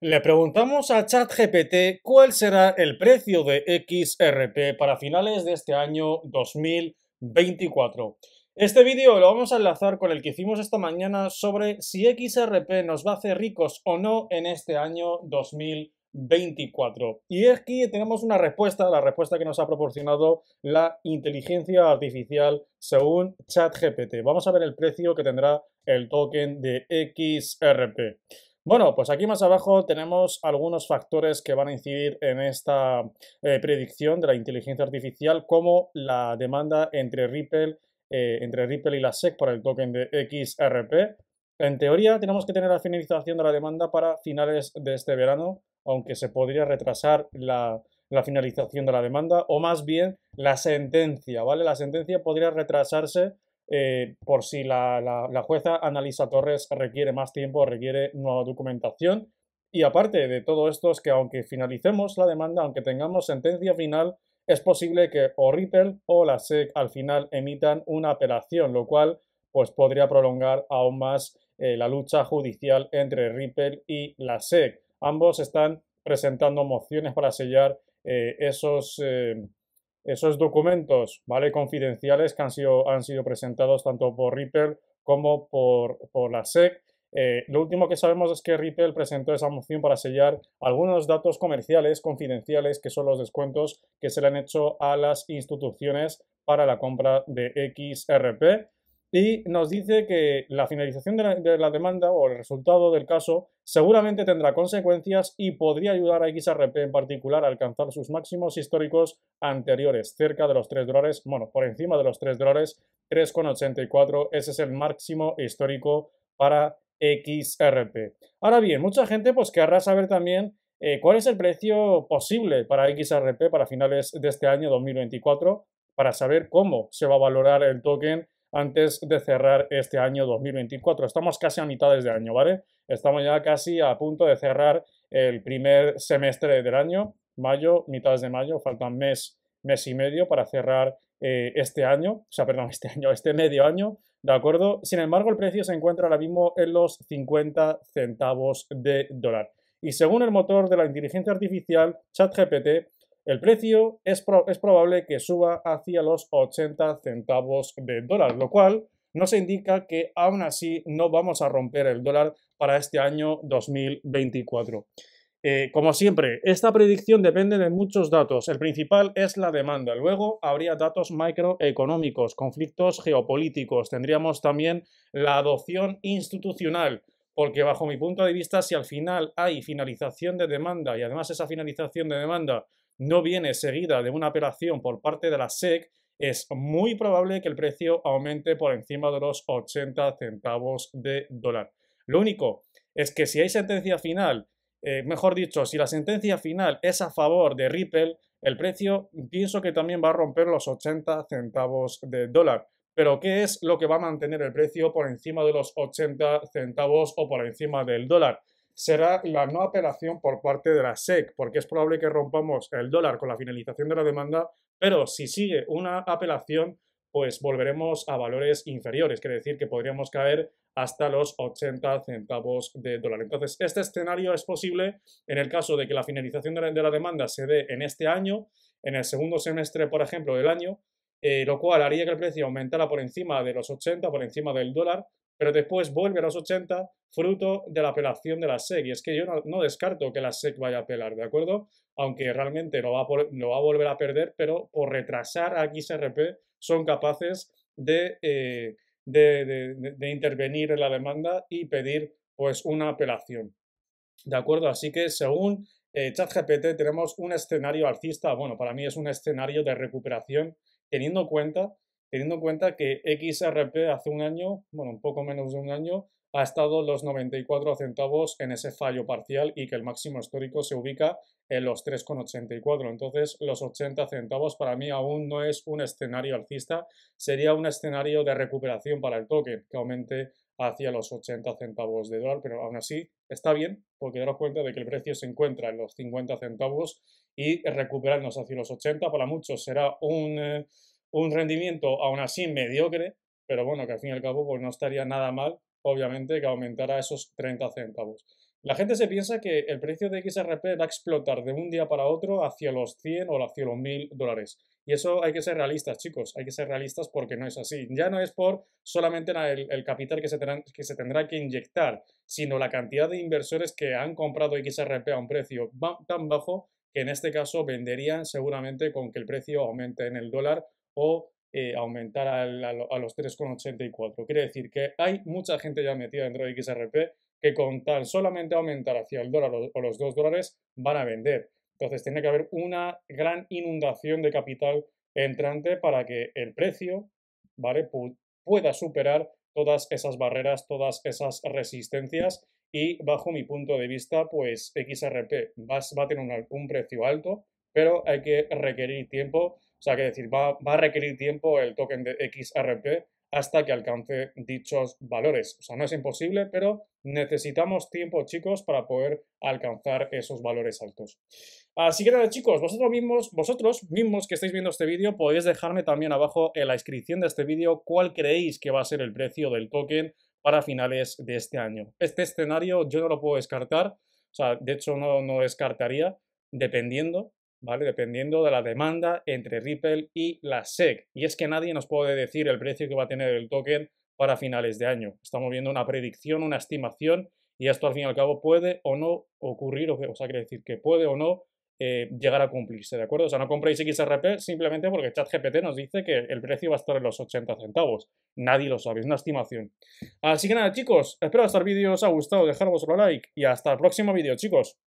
Le preguntamos a ChatGPT cuál será el precio de XRP para finales de este año 2024. Este vídeo lo vamos a enlazar con el que hicimos esta mañana sobre si XRP nos va a hacer ricos o no en este año 2024. Y aquí tenemos una respuesta, la respuesta que nos ha proporcionado la inteligencia artificial según ChatGPT. Vamos a ver el precio que tendrá el token de XRP. Bueno, pues aquí más abajo tenemos algunos factores que van a incidir en esta eh, predicción de la inteligencia artificial, como la demanda entre Ripple, eh, entre Ripple y la SEC para el token de XRP. En teoría tenemos que tener la finalización de la demanda para finales de este verano, aunque se podría retrasar la, la finalización de la demanda, o más bien la sentencia, ¿vale? La sentencia podría retrasarse eh, por si la, jueza Analisa Torres requiere más tiempo, requiere nueva documentación. Y aparte de todo esto es que aunque finalicemos la demanda, aunque tengamos sentencia final, es posible que o Ripple o la SEC al final emitan una apelación, lo cual pues podría prolongar aún más eh, la lucha judicial entre Ripple y la SEC. Ambos están presentando mociones para sellar eh, esos, esos documentos ¿vale? confidenciales que han sido, presentados tanto por Ripple como por, la SEC. Eh, lo último que sabemos es que Ripple presentó esa moción para sellar algunos datos comerciales confidenciales, que son los descuentos que se le han hecho a las instituciones para la compra de XRP y nos dice que la finalización de la, demanda o el resultado del caso seguramente tendrá consecuencias y podría ayudar a XRP en particular a alcanzar sus máximos históricos anteriores, cerca de los 3 dólares, bueno, por encima de los 3 dólares, 3,84, ese es el máximo histórico para XRP. Ahora bien, mucha gente pues querrá saber también eh, cuál es el precio posible para XRP para finales de este año 2024 para saber cómo se va a valorar el token antes de cerrar este año 2024. Estamos casi a mitades de este año, ¿vale? Estamos ya casi a punto de cerrar el primer semestre del año, mayo, mitades de mayo, faltan mes, mes y medio para cerrar eh, este año, o sea, perdón, este año, este medio año, ¿de acuerdo? Sin embargo, el precio se encuentra ahora mismo en los 50 centavos de dólar. Y según el motor de la inteligencia artificial, ChatGPT, el precio es, probable que suba hacia los 80 centavos de dólar, lo cual nos indica que aún así no vamos a romper el dólar para este año 2024. Eh, como siempre, esta predicción depende de muchos datos. El principal es la demanda. Luego habría datos microeconómicos, conflictos geopolíticos. Tendríamos también la adopción institucional, porque bajo mi punto de vista, si al final hay finalización de demanda y además esa finalización de demanda no viene seguida de una apelación por parte de la SEC, es muy probable que el precio aumente por encima de los 80 centavos de dólar. Lo único es que si hay sentencia final, eh, mejor dicho, si la sentencia final es a favor de Ripple, el precio pienso que también va a romper los 80 centavos de dólar. Pero ¿qué es lo que va a mantener el precio por encima de los 80 centavos o por encima del dólar? será la no apelación por parte de la SEC, porque es probable que rompamos el dólar con la finalización de la demanda, pero si sigue una apelación, pues volveremos a valores inferiores, quiere decir que podríamos caer hasta los 80 centavos de dólar. Entonces, este escenario es posible en el caso de que la finalización de la demanda se dé en este año, en el segundo semestre, por ejemplo, del año, eh, lo cual haría que el precio aumentara por encima de los 80, por encima del dólar, pero después vuelve a los 80 fruto de la apelación de la SEC. Y es que yo no, descarto que la SEC vaya a apelar, ¿de acuerdo? Aunque realmente no va, a, volver a perder, pero por retrasar a XRP son capaces eh, de, intervenir en la demanda y pedir pues una apelación. ¿De acuerdo? Así que según eh, ChatGPT tenemos un escenario alcista, bueno, para mí es un escenario de recuperación teniendo en cuenta teniendo en cuenta que XRP hace un año, bueno, un poco menos de un año, ha estado los 94 centavos en ese fallo parcial y que el máximo histórico se ubica en los 3,84. Entonces, los 80 centavos para mí aún no es un escenario alcista, sería un escenario de recuperación para el toque que aumente hacia los 80 centavos de dólar, pero aún así está bien porque daros cuenta de que el precio se encuentra en los 50 centavos y recuperarnos hacia los 80 para muchos será un... Eh, un rendimiento aún así mediocre, pero bueno, que al fin y al cabo pues no estaría nada mal, obviamente, que aumentara esos 30 centavos. La gente se piensa que el precio de XRP va a explotar de un día para otro hacia los 100 o hacia los 1000 dólares. Y eso hay que ser realistas, chicos, hay que ser realistas porque no es así. Ya no es por solamente el, capital que se, que se, tendrá que inyectar, sino la cantidad de inversores que han comprado XRP a un precio tan bajo que en este caso venderían seguramente con que el precio aumente en el dólar o eh, aumentar a, los 3,84. Quiere decir que hay mucha gente ya metida dentro de XRP que con tan solamente aumentar hacia el dólar o, los 2 dólares van a vender. Entonces tiene que haber una gran inundación de capital entrante para que el precio ¿vale? pueda superar todas esas barreras, todas esas resistencias y bajo mi punto de vista, pues XRP va, a tener un precio alto, pero hay que requerir tiempo o sea, que decir, va, va a requerir tiempo el token de XRP hasta que alcance dichos valores. O sea, no es imposible, pero necesitamos tiempo, chicos, para poder alcanzar esos valores altos. Así que nada, chicos, vosotros mismos, vosotros mismos que estáis viendo este vídeo, podéis dejarme también abajo en la descripción de este vídeo cuál creéis que va a ser el precio del token para finales de este año. Este escenario yo no lo puedo descartar, o sea, de hecho no, no descartaría, dependiendo, Dependiendo de la demanda entre Ripple y la SEC. Y es que nadie nos puede decir el precio que va a tener el token para finales de año. Estamos viendo una predicción, una estimación, y esto al fin y al cabo puede o no ocurrir, o sea, quiere decir que puede o no eh, llegar a cumplirse, ¿de acuerdo? O sea, no compréis XRP simplemente porque ChatGPT nos dice que el precio va a estar en los 80 centavos. Nadie lo sabe, es una estimación. Así que nada, chicos, espero que este vídeo os haya gustado, Dejad vuestro like y hasta el próximo vídeo, chicos.